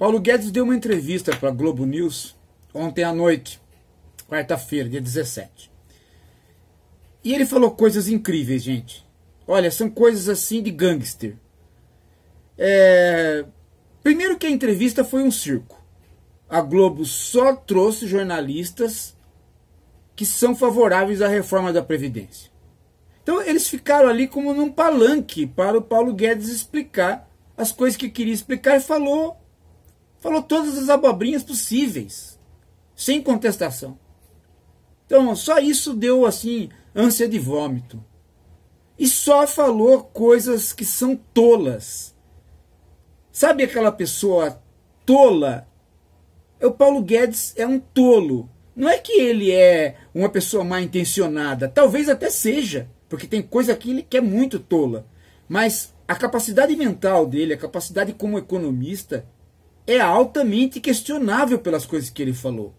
Paulo Guedes deu uma entrevista para a Globo News ontem à noite, quarta-feira, dia 17. E ele falou coisas incríveis, gente. Olha, são coisas assim de gangster. É... Primeiro que a entrevista foi um circo. A Globo só trouxe jornalistas que são favoráveis à reforma da Previdência. Então eles ficaram ali como num palanque para o Paulo Guedes explicar as coisas que queria explicar e falou Falou todas as abobrinhas possíveis, sem contestação. Então, só isso deu, assim, ânsia de vômito. E só falou coisas que são tolas. Sabe aquela pessoa tola? É o Paulo Guedes é um tolo. Não é que ele é uma pessoa mal intencionada, talvez até seja, porque tem coisa que ele quer é muito tola. Mas a capacidade mental dele, a capacidade como economista, é altamente questionável pelas coisas que ele falou.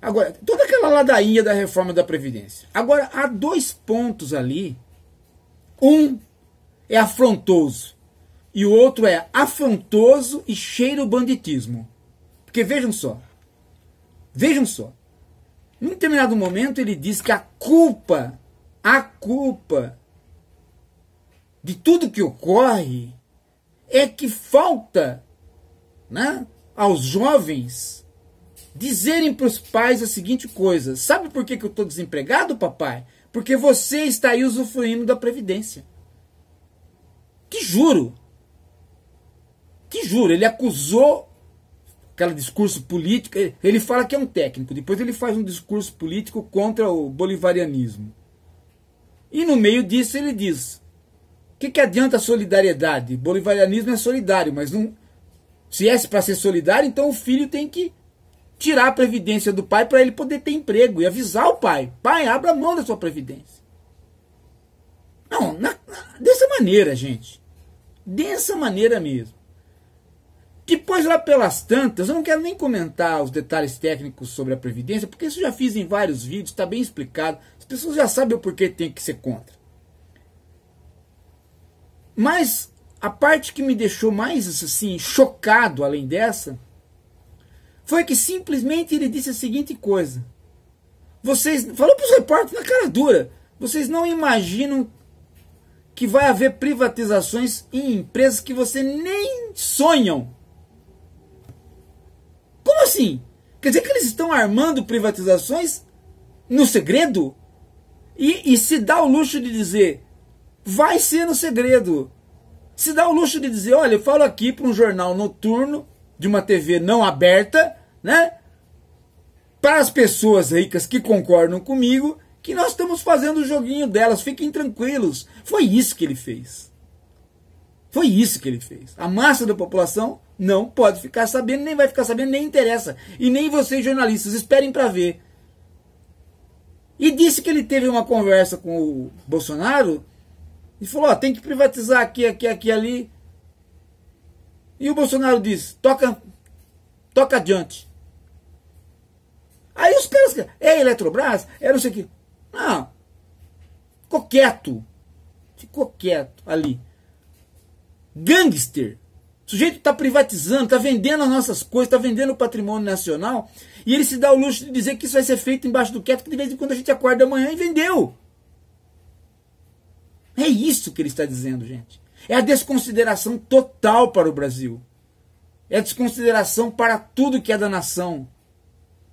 Agora, toda aquela ladainha da reforma da Previdência. Agora, há dois pontos ali. Um é afrontoso e o outro é afrontoso e cheiro banditismo. Porque vejam só, vejam só. Num determinado momento ele diz que a culpa, a culpa de tudo que ocorre é que falta né, aos jovens dizerem para os pais a seguinte coisa: Sabe por que, que eu estou desempregado, papai? Porque você está aí usufruindo da Previdência. Que juro! Que juro! Ele acusou aquele discurso político. Ele fala que é um técnico, depois ele faz um discurso político contra o bolivarianismo. E no meio disso ele diz: o que, que adianta a solidariedade? Bolivarianismo é solidário, mas não, se é para ser solidário, então o filho tem que tirar a previdência do pai para ele poder ter emprego e avisar o pai. Pai, abra mão da sua previdência. Não, na, na, dessa maneira, gente. Dessa maneira mesmo. Depois, lá pelas tantas, eu não quero nem comentar os detalhes técnicos sobre a Previdência, porque isso eu já fiz em vários vídeos, está bem explicado. As pessoas já sabem o porquê tem que ser contra. Mas a parte que me deixou mais assim chocado além dessa foi que simplesmente ele disse a seguinte coisa. Vocês falou para os repórteres na cara dura. Vocês não imaginam que vai haver privatizações em empresas que você nem sonham. Como assim? Quer dizer que eles estão armando privatizações no segredo? E, e se dá o luxo de dizer, vai ser no segredo se dá o luxo de dizer, olha, eu falo aqui para um jornal noturno, de uma TV não aberta, né? Para as pessoas ricas que concordam comigo, que nós estamos fazendo o joguinho delas, fiquem tranquilos. Foi isso que ele fez. Foi isso que ele fez. A massa da população não pode ficar sabendo, nem vai ficar sabendo, nem interessa. E nem vocês jornalistas, esperem para ver. E disse que ele teve uma conversa com o Bolsonaro e falou, ó, tem que privatizar aqui, aqui, aqui, ali. E o Bolsonaro disse, toca, toca adiante. Aí os caras, é Eletrobras, é não sei o que. Não, ficou quieto. Ficou quieto ali. Gangster. O sujeito está privatizando, está vendendo as nossas coisas, está vendendo o patrimônio nacional. E ele se dá o luxo de dizer que isso vai ser feito embaixo do quieto, que de vez em quando a gente acorda amanhã e vendeu. É isso que ele está dizendo, gente. É a desconsideração total para o Brasil. É a desconsideração para tudo que é da nação.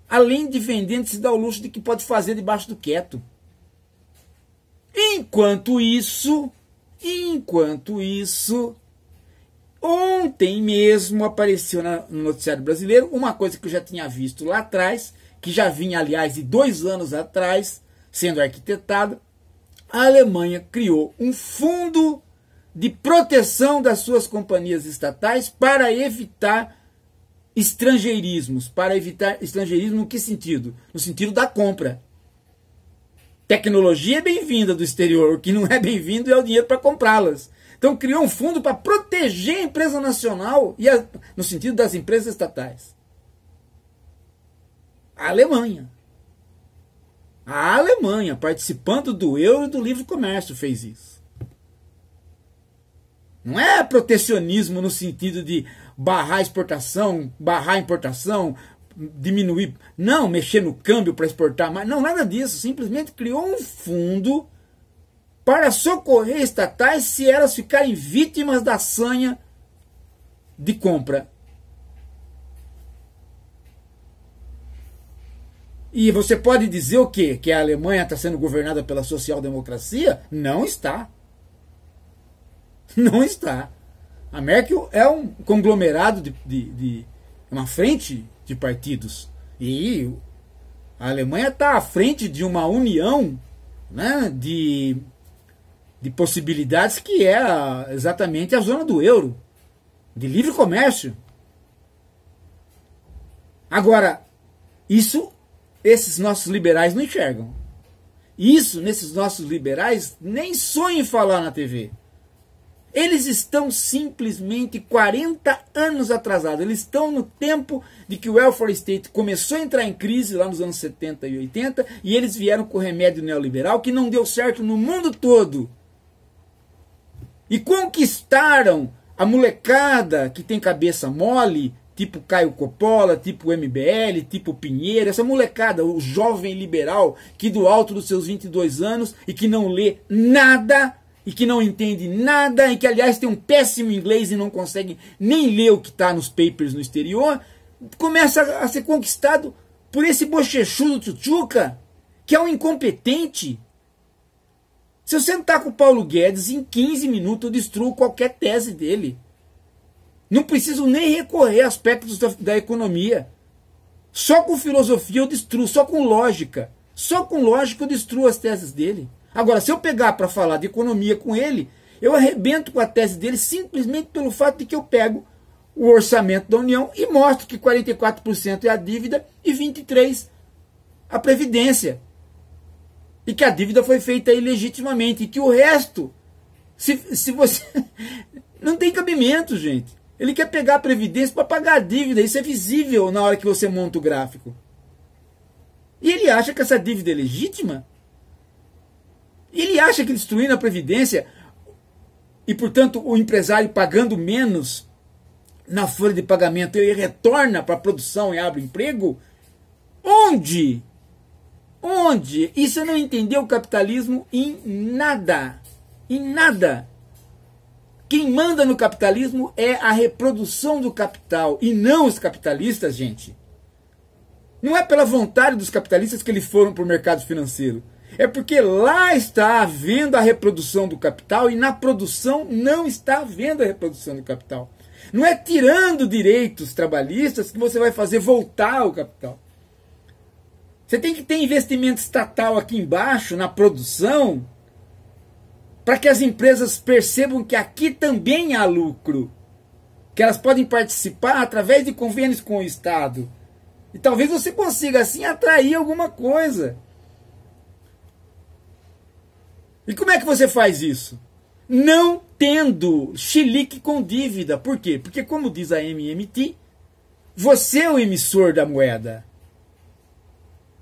Além de vendendo, se dá o luxo de que pode fazer debaixo do quieto. Enquanto isso, enquanto isso, ontem mesmo apareceu no noticiário brasileiro uma coisa que eu já tinha visto lá atrás, que já vinha, aliás, de dois anos atrás, sendo arquitetada, a Alemanha criou um fundo de proteção das suas companhias estatais para evitar estrangeirismos. Para evitar estrangeirismo, que sentido? No sentido da compra. Tecnologia é bem-vinda do exterior, o que não é bem-vindo é o dinheiro para comprá-las. Então criou um fundo para proteger a empresa nacional e a, no sentido das empresas estatais. A Alemanha. A Alemanha, participando do euro e do livre comércio, fez isso. Não é protecionismo no sentido de barrar exportação, barrar importação, diminuir, não, mexer no câmbio para exportar mais, não, nada disso. Simplesmente criou um fundo para socorrer estatais se elas ficarem vítimas da sanha de compra E você pode dizer o quê? Que a Alemanha está sendo governada pela social-democracia? Não está. Não está. A Merkel é um conglomerado de, de, de é uma frente de partidos. E a Alemanha está à frente de uma união né, de, de possibilidades que é a, exatamente a zona do euro, de livre comércio. Agora, isso esses nossos liberais não enxergam. Isso, nesses nossos liberais, nem sonham falar na TV. Eles estão simplesmente 40 anos atrasados. Eles estão no tempo de que o welfare state começou a entrar em crise lá nos anos 70 e 80 e eles vieram com o remédio neoliberal que não deu certo no mundo todo. E conquistaram a molecada que tem cabeça mole tipo Caio Coppola, tipo MBL, tipo Pinheiro, essa molecada, o jovem liberal que do alto dos seus 22 anos e que não lê nada e que não entende nada e que aliás tem um péssimo inglês e não consegue nem ler o que está nos papers no exterior, começa a ser conquistado por esse bochechudo Tchutchuca, que é um incompetente. Se eu sentar tá com o Paulo Guedes, em 15 minutos eu destruo qualquer tese dele. Não preciso nem recorrer a aspectos da, da economia. Só com filosofia eu destruo, só com lógica. Só com lógica eu destruo as teses dele. Agora, se eu pegar para falar de economia com ele, eu arrebento com a tese dele simplesmente pelo fato de que eu pego o orçamento da União e mostro que 44% é a dívida e 23% a previdência. E que a dívida foi feita ilegitimamente. E que o resto, se, se você. Não tem cabimento, gente. Ele quer pegar a previdência para pagar a dívida. Isso é visível na hora que você monta o gráfico. E ele acha que essa dívida é legítima? ele acha que destruindo a previdência e, portanto, o empresário pagando menos na folha de pagamento, ele retorna para a produção e abre emprego? Onde? Onde? Isso não entendeu o capitalismo em nada. Em nada. Quem manda no capitalismo é a reprodução do capital e não os capitalistas, gente. Não é pela vontade dos capitalistas que eles foram para o mercado financeiro. É porque lá está havendo a reprodução do capital e na produção não está havendo a reprodução do capital. Não é tirando direitos trabalhistas que você vai fazer voltar o capital. Você tem que ter investimento estatal aqui embaixo, na produção, para que as empresas percebam que aqui também há lucro, que elas podem participar através de convênios com o Estado. E talvez você consiga assim atrair alguma coisa. E como é que você faz isso? Não tendo chilique com dívida. Por quê? Porque, como diz a MMT, você é o emissor da moeda.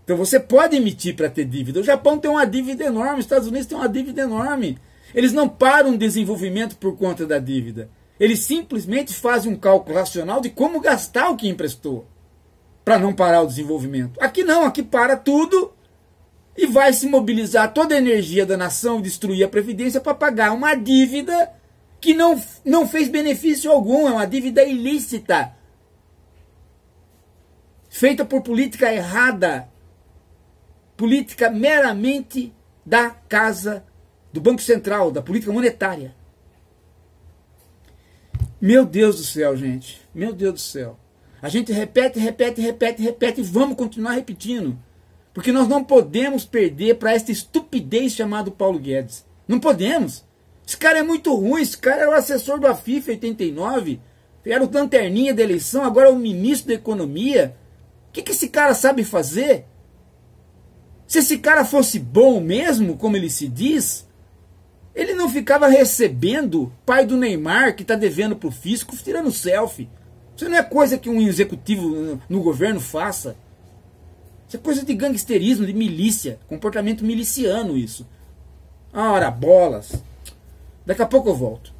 Então você pode emitir para ter dívida. O Japão tem uma dívida enorme, os Estados Unidos tem uma dívida enorme. Eles não param o desenvolvimento por conta da dívida. Eles simplesmente fazem um cálculo racional de como gastar o que emprestou para não parar o desenvolvimento. Aqui não, aqui para tudo e vai se mobilizar toda a energia da nação, e destruir a Previdência para pagar uma dívida que não, não fez benefício algum, é uma dívida ilícita, feita por política errada, política meramente da casa do Banco Central, da política monetária. Meu Deus do céu, gente. Meu Deus do céu. A gente repete, repete, repete, repete e vamos continuar repetindo. Porque nós não podemos perder para esta estupidez chamada Paulo Guedes. Não podemos. Esse cara é muito ruim. Esse cara era o assessor do AFIF 89. Era o lanterninha da eleição. Agora é o ministro da Economia. O que, que esse cara sabe fazer? Se esse cara fosse bom mesmo, como ele se diz, ele não ficava recebendo pai do Neymar, que está devendo para o fisco, tirando selfie. Isso não é coisa que um executivo no governo faça. Isso é coisa de gangsterismo, de milícia. Comportamento miliciano isso. Ah, ora, bolas. Daqui a pouco eu volto.